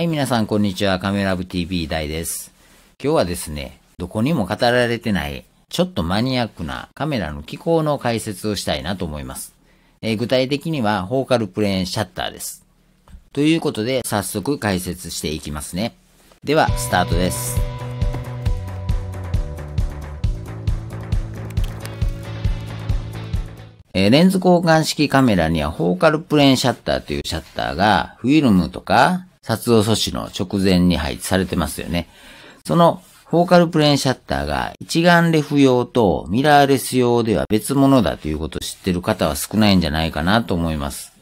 はい、皆さん、こんにちは。カメラ部 TV 大です。今日はですね、どこにも語られてない、ちょっとマニアックなカメラの機構の解説をしたいなと思います。えー、具体的には、フォーカルプレーンシャッターです。ということで、早速解説していきますね。では、スタートです。えレンズ交換式カメラにはフォーカルプレーンシャッターというシャッターがフィルムとか撮動阻止の直前に配置されてますよね。そのフォーカルプレーンシャッターが一眼レフ用とミラーレス用では別物だということを知ってる方は少ないんじゃないかなと思います。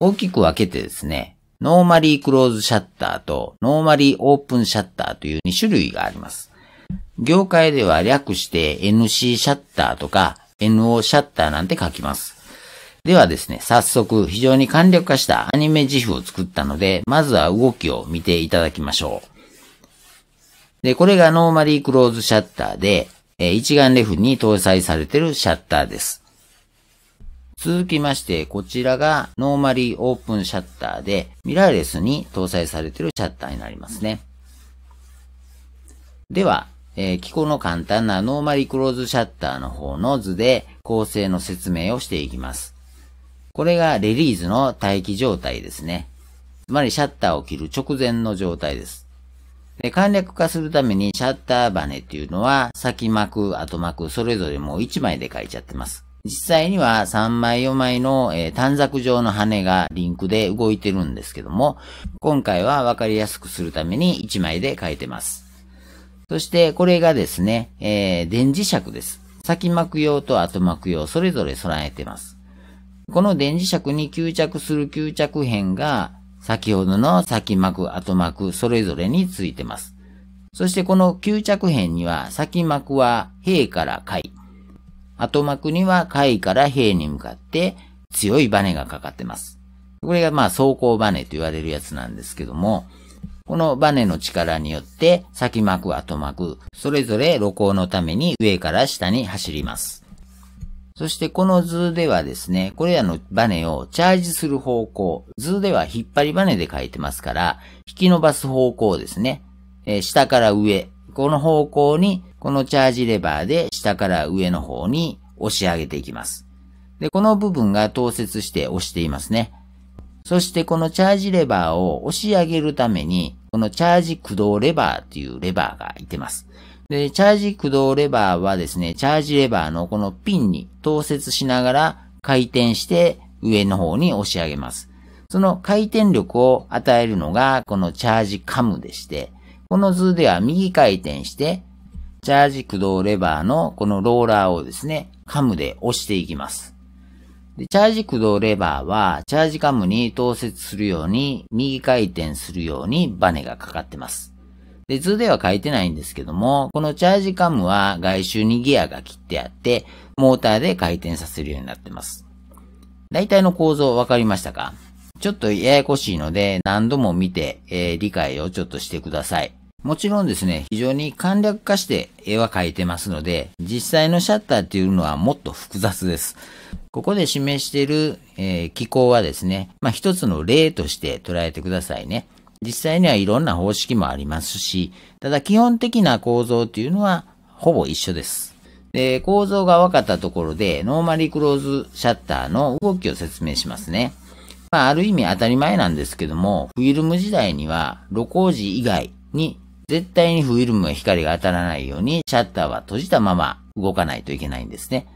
大きく分けてですね、ノーマリークローズシャッターとノーマリーオープンシャッターという2種類があります。業界では略して NC シャッターとか NO シャッターなんて書きます。ではですね、早速非常に簡略化したアニメ自負を作ったので、まずは動きを見ていただきましょう。で、これがノーマリークローズシャッターで、え一眼レフに搭載されているシャッターです。続きまして、こちらがノーマリーオープンシャッターで、ミラーレスに搭載されているシャッターになりますね。では、えー、機構の簡単なノーマリークローズシャッターの方の図で構成の説明をしていきます。これがレリーズの待機状態ですね。つまりシャッターを切る直前の状態です。で簡略化するためにシャッターバネっていうのは先幕、後膜それぞれもう1枚で書いちゃってます。実際には3枚4枚の、え短冊状の羽がリンクで動いてるんですけども、今回はわかりやすくするために1枚で書いてます。そしてこれがですね、えー、電磁石です。先膜用と後膜用それぞれ備えてます。この電磁石に吸着する吸着片が先ほどの先膜、後膜、それぞれについてます。そしてこの吸着片には先膜は平から海、後膜には海から平に向かって強いバネがかかってます。これがまあ走行バネと言われるやつなんですけども、このバネの力によって先膜、後膜、それぞれ露光のために上から下に走ります。そしてこの図ではですね、これらのバネをチャージする方向、図では引っ張りバネで書いてますから、引き伸ばす方向ですね、えー、下から上、この方向に、このチャージレバーで下から上の方に押し上げていきます。で、この部分が透接して押していますね。そしてこのチャージレバーを押し上げるために、このチャージ駆動レバーというレバーがいてます。で、チャージ駆動レバーはですね、チャージレバーのこのピンに投接しながら回転して上の方に押し上げます。その回転力を与えるのがこのチャージカムでして、この図では右回転して、チャージ駆動レバーのこのローラーをですね、カムで押していきます。でチャージ駆動レバーは、チャージカムに投接するように、右回転するようにバネがかかってます。で、図では書いてないんですけども、このチャージカムは外周にギアが切ってあって、モーターで回転させるようになってます。大体の構造分かりましたかちょっとややこしいので何度も見て、えー、理解をちょっとしてください。もちろんですね、非常に簡略化して絵は描いてますので、実際のシャッターっていうのはもっと複雑です。ここで示している、えー、機構はですね、まあ、一つの例として捉えてくださいね。実際にはいろんな方式もありますし、ただ基本的な構造っていうのはほぼ一緒です。で、構造が分かったところで、ノーマリクローズシャッターの動きを説明しますね。まあ、ある意味当たり前なんですけども、フィルム時代には、露光時以外に、絶対にフィルムの光が当たらないように、シャッターは閉じたまま動かないといけないんですね。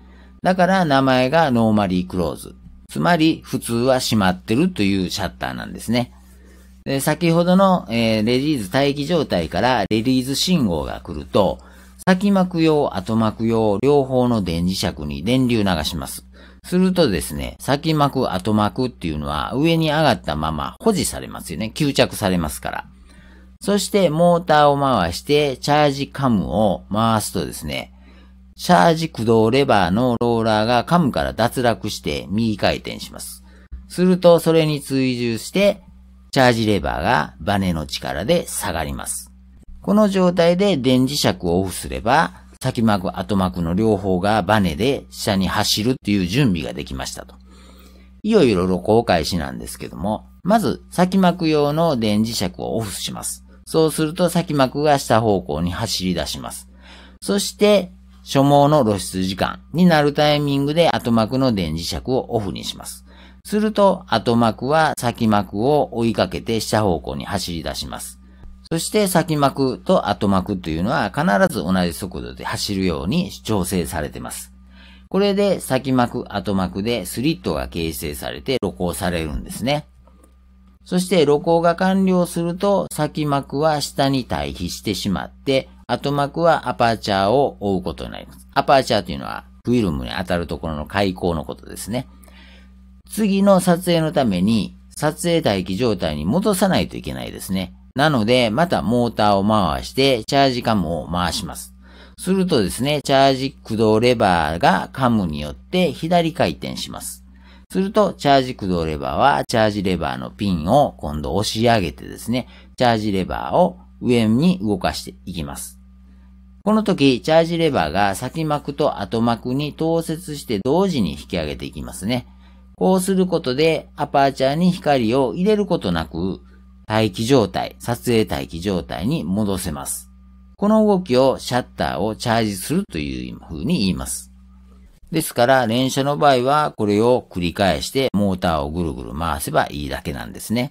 だから名前がノーマリークローズ。つまり、普通は閉まってるというシャッターなんですね。で、先ほどの、えー、レリーズ待機状態からレリーズ信号が来ると、先膜用、後膜用、両方の電磁石に電流流します。するとですね、先膜、後膜っていうのは上に上がったまま保持されますよね。吸着されますから。そしてモーターを回してチャージカムを回すとですね、チャージ駆動レバーのローラーがカムから脱落して右回転します。するとそれに追従してチャージレバーがバネの力で下がります。この状態で電磁石をオフすれば、先膜、後膜の両方がバネで下に走るっていう準備ができましたと。いろいろ露光開始なんですけども、まず先膜用の電磁石をオフします。そうすると先膜が下方向に走り出します。そして所望の露出時間になるタイミングで後膜の電磁石をオフにします。すると、後膜は先膜を追いかけて下方向に走り出します。そして先膜と後膜というのは必ず同じ速度で走るように調整されています。これで先膜、後膜でスリットが形成されて露光されるんですね。そして露光が完了すると先膜は下に対比してしまって後膜はアパーチャーを覆うことになります。アパーチャーというのはフィルムに当たるところの開口のことですね。次の撮影のために撮影待機状態に戻さないといけないですね。なので、またモーターを回してチャージカムを回します。するとですね、チャージ駆動レバーがカムによって左回転します。すると、チャージ駆動レバーは、チャージレバーのピンを今度押し上げてですね、チャージレバーを上に動かしていきます。この時、チャージレバーが先幕と後幕に統接して同時に引き上げていきますね。こうすることで、アパーチャーに光を入れることなく、待機状態、撮影待機状態に戻せます。この動きをシャッターをチャージするという風に言います。ですから、連射の場合は、これを繰り返してモーターをぐるぐる回せばいいだけなんですね。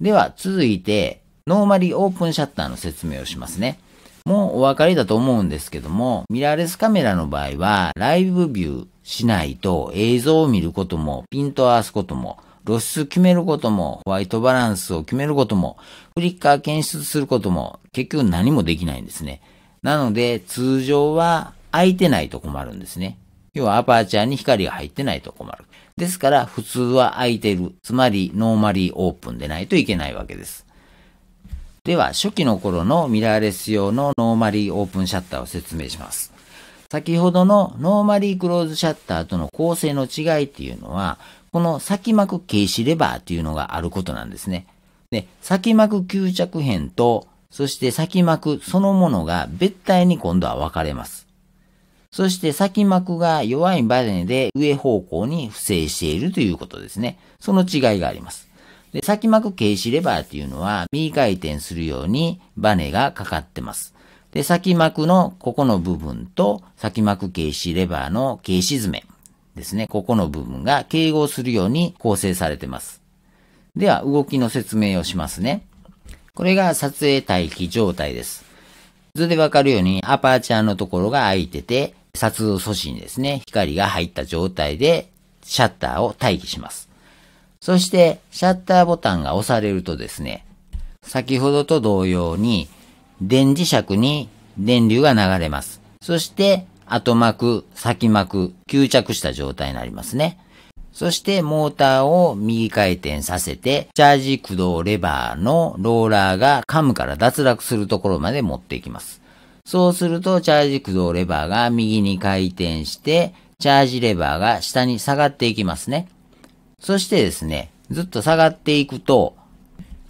では、続いて、ノーマリーオープンシャッターの説明をしますね。もうお分かりだと思うんですけども、ミラーレスカメラの場合は、ライブビューしないと映像を見ることも、ピント合わすことも、露出決めることも、ホワイトバランスを決めることも、フリッカー検出することも、結局何もできないんですね。なので、通常は空いてないと困るんですね。要はアパーチャーに光が入ってないと困る。ですから、普通は空いてる。つまり、ノーマリーオープンでないといけないわけです。では、初期の頃のミラーレス用のノーマリーオープンシャッターを説明します。先ほどのノーマリークローズシャッターとの構成の違いっていうのは、この先膜軽視レバーっていうのがあることなんですね。で、先膜吸着片と、そして先膜そのものが別体に今度は分かれます。そして先膜が弱いバネで上方向に不正しているということですね。その違いがあります。で、先巻く軽視レバーっていうのは、右回転するようにバネがかかってます。で、先巻くのここの部分と、先巻く軽視レバーの軽視爪ですね。ここの部分が傾合するように構成されてます。では、動きの説明をしますね。これが撮影待機状態です。図でわかるように、アパーチャーのところが開いてて、撮影阻止にですね、光が入った状態で、シャッターを待機します。そして、シャッターボタンが押されるとですね、先ほどと同様に、電磁石に電流が流れます。そして、後膜、先膜、吸着した状態になりますね。そしてモーターを右回転させて、チャージ駆動レバーのローラーがカムから脱落するところまで持っていきます。そうすると、チャージ駆動レバーが右に回転して、チャージレバーが下に下がっていきますね。そしてですね、ずっと下がっていくと、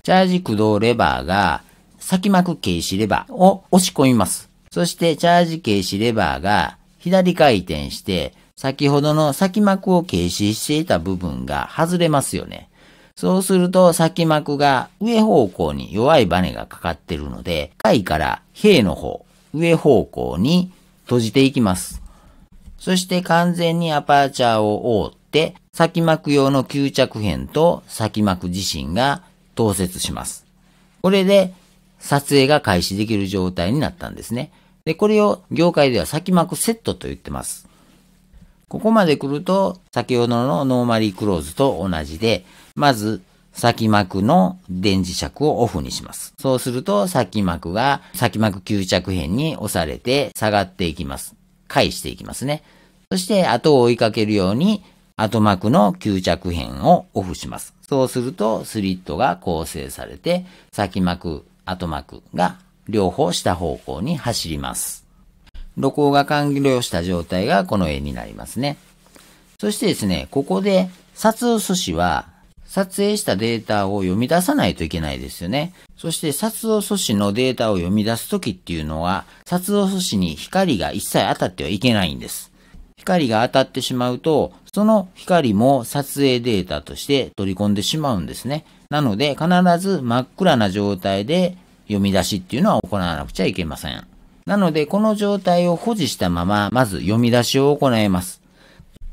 チャージ駆動レバーが先幕軽視レバーを押し込みます。そしてチャージ軽視レバーが左回転して、先ほどの先幕を軽視していた部分が外れますよね。そうすると先幕が上方向に弱いバネがかかってるので、回から平の方、上方向に閉じていきます。そして完全にアパーチャーを覆っ、先膜用の吸着片と先膜自身が透接します。これで撮影が開始できる状態になったんですね。で、これを業界では先膜セットと言ってます。ここまで来ると、先ほどのノーマリークローズと同じで、まず先膜の電磁石をオフにします。そうすると先膜が先膜吸着片に押されて下がっていきます。返していきますね。そして後を追いかけるように後膜の吸着片をオフします。そうするとスリットが構成されて、先膜、後膜が両方下方向に走ります。露光が完了した状態がこの絵になりますね。そしてですね、ここで撮影素子は撮影したデータを読み出さないといけないですよね。そして撮影素子のデータを読み出すときっていうのは、撮影素子に光が一切当たってはいけないんです。光が当たってしまうと、その光も撮影データとして取り込んでしまうんですね。なので、必ず真っ暗な状態で読み出しっていうのは行わなくちゃいけません。なので、この状態を保持したまま、まず読み出しを行います。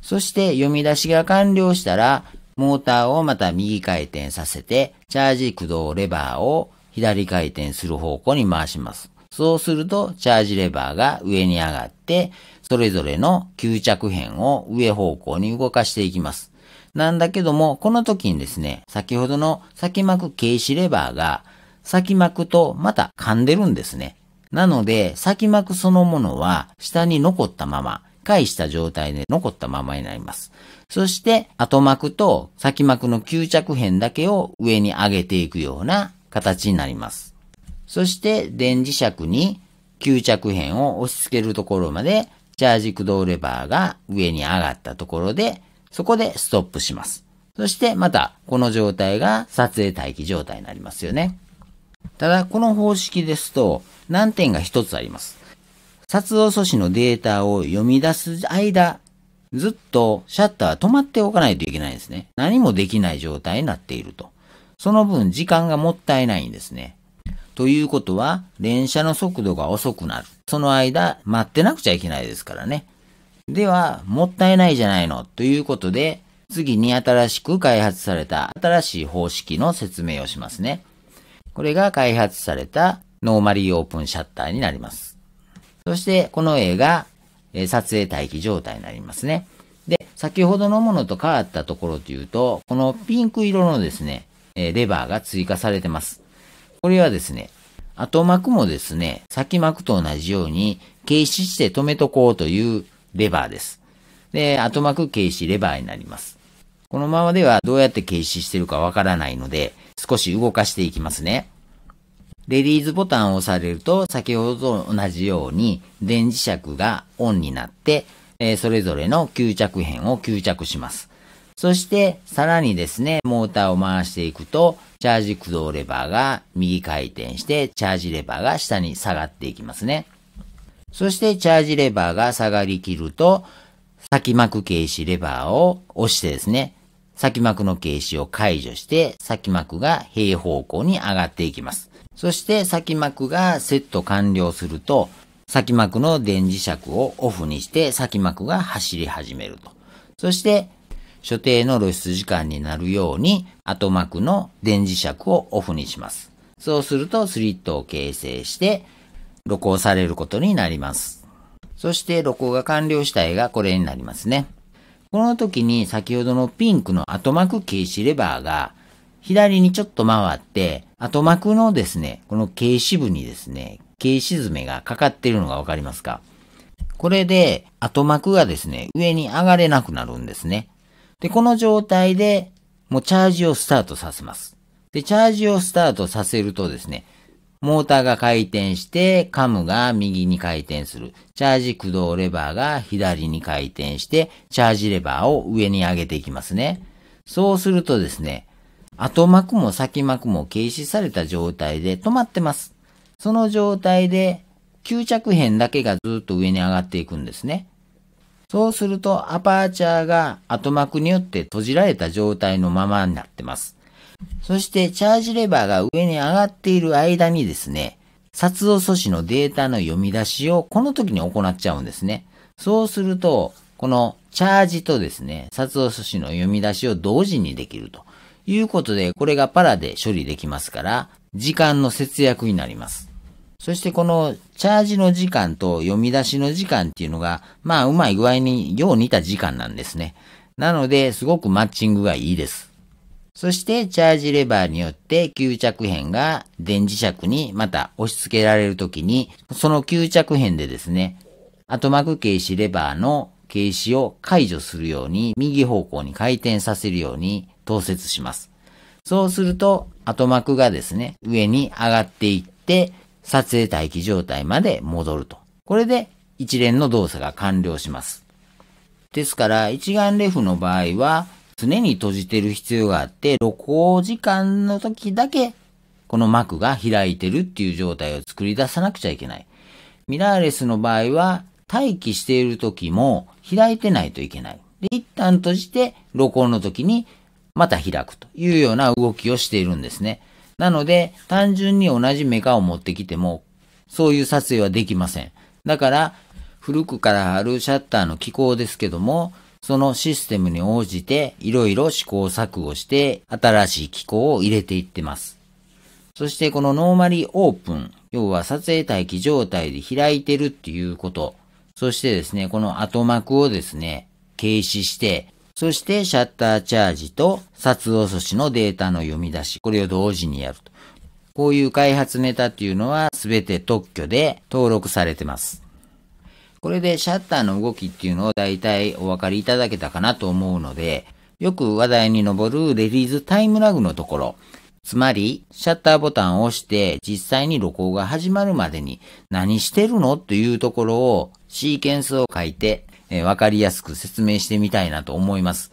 そして読み出しが完了したら、モーターをまた右回転させて、チャージ駆動レバーを左回転する方向に回します。そうすると、チャージレバーが上に上がって、それぞれの吸着片を上方向に動かしていきます。なんだけども、この時にですね、先ほどの先膜軽視レバーが、先膜とまた噛んでるんですね。なので、先膜そのものは下に残ったまま、返した状態で残ったままになります。そして、後膜と先膜の吸着片だけを上に上げていくような形になります。そして電磁石に吸着片を押し付けるところまでチャージ駆動レバーが上に上がったところで、そこでストップします。そしてまたこの状態が撮影待機状態になりますよね。ただこの方式ですと難点が一つあります。撮像素子のデータを読み出す間、ずっとシャッターは止まっておかないといけないんですね。何もできない状態になっていると。その分時間がもったいないんですね。ということは、連射の速度が遅くなる。その間、待ってなくちゃいけないですからね。では、もったいないじゃないの。ということで、次に新しく開発された新しい方式の説明をしますね。これが開発されたノーマリーオープンシャッターになります。そして、この絵が撮影待機状態になりますね。で、先ほどのものと変わったところというと、このピンク色のですね、レバーが追加されてます。これはですね、後膜もですね、先膜と同じように軽視して止めとこうというレバーです。で、後膜軽視レバーになります。このままではどうやって軽視してるかわからないので、少し動かしていきますね。レリーズボタンを押されると、先ほどと同じように電磁石がオンになって、えそれぞれの吸着片を吸着します。そしてさらにですね、モーターを回していくと、チャージ駆動レバーが右回転して、チャージレバーが下に下がっていきますね。そしてチャージレバーが下がりきると、先幕軽視レバーを押してですね、先幕の軽視を解除して、先幕が平方向に上がっていきます。そして先幕がセット完了すると、先幕の電磁石をオフにして先幕が走り始めると。そして所定の露出時間になるように後膜の電磁石をオフにします。そうするとスリットを形成して露光されることになります。そして露光が完了した絵がこれになりますね。この時に先ほどのピンクの後膜停止レバーが左にちょっと回って、後膜のですね、この軽視部にですね、軽視爪がかかっているのがわかりますかこれで後膜がですね、上に上がれなくなるんですね。で、この状態で、もうチャージをスタートさせます。で、チャージをスタートさせるとですね、モーターが回転して、カムが右に回転する。チャージ駆動レバーが左に回転して、チャージレバーを上に上げていきますね。そうするとですね、後膜も先幕も軽視された状態で止まってます。その状態で、吸着片だけがずっと上に上がっていくんですね。そうするとアパーチャーが後膜によって閉じられた状態のままになってます。そしてチャージレバーが上に上がっている間にですね、撮像素子のデータの読み出しをこの時に行っちゃうんですね。そうすると、このチャージとですね、撮像素子の読み出しを同時にできるということで、これがパラで処理できますから、時間の節約になります。そしてこのチャージの時間と読み出しの時間っていうのが、まあうまい具合によう似た時間なんですね。なので、すごくマッチングがいいです。そしてチャージレバーによって吸着片が電磁石にまた押し付けられるときに、その吸着片でですね、後膜軽視レバーの軽視を解除するように、右方向に回転させるように統節します。そうすると、後膜がですね、上に上がっていって、撮影待機状態まで戻ると。これで一連の動作が完了します。ですから、一眼レフの場合は、常に閉じてる必要があって、露光時間の時だけ、この幕が開いてるっていう状態を作り出さなくちゃいけない。ミラーレスの場合は、待機している時も開いてないといけない。で、一旦閉じて、露光の時にまた開くというような動きをしているんですね。なので、単純に同じメカを持ってきても、そういう撮影はできません。だから、古くからあるシャッターの機構ですけども、そのシステムに応じて、いろいろ試行錯誤して、新しい機構を入れていってます。そしてこのノーマリーオープン、要は撮影待機状態で開いてるっていうこと、そしてですね、この後幕をですね、軽視して、そしてシャッターチャージと撮像素子のデータの読み出し、これを同時にやると。こういう開発ネタっていうのは全て特許で登録されてます。これでシャッターの動きっていうのを大体お分かりいただけたかなと思うので、よく話題に上るレリーズタイムラグのところ、つまり、シャッターボタンを押して、実際に録音が始まるまでに何してるのというところをシーケンスを書いてえー、わかりやすく説明してみたいなと思います。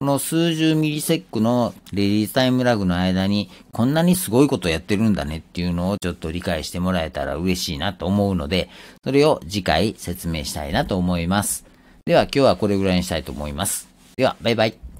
この数十ミリセックのレディースタイムラグの間にこんなにすごいことやってるんだねっていうのをちょっと理解してもらえたら嬉しいなと思うので、それを次回説明したいなと思います。では今日はこれぐらいにしたいと思います。では、バイバイ。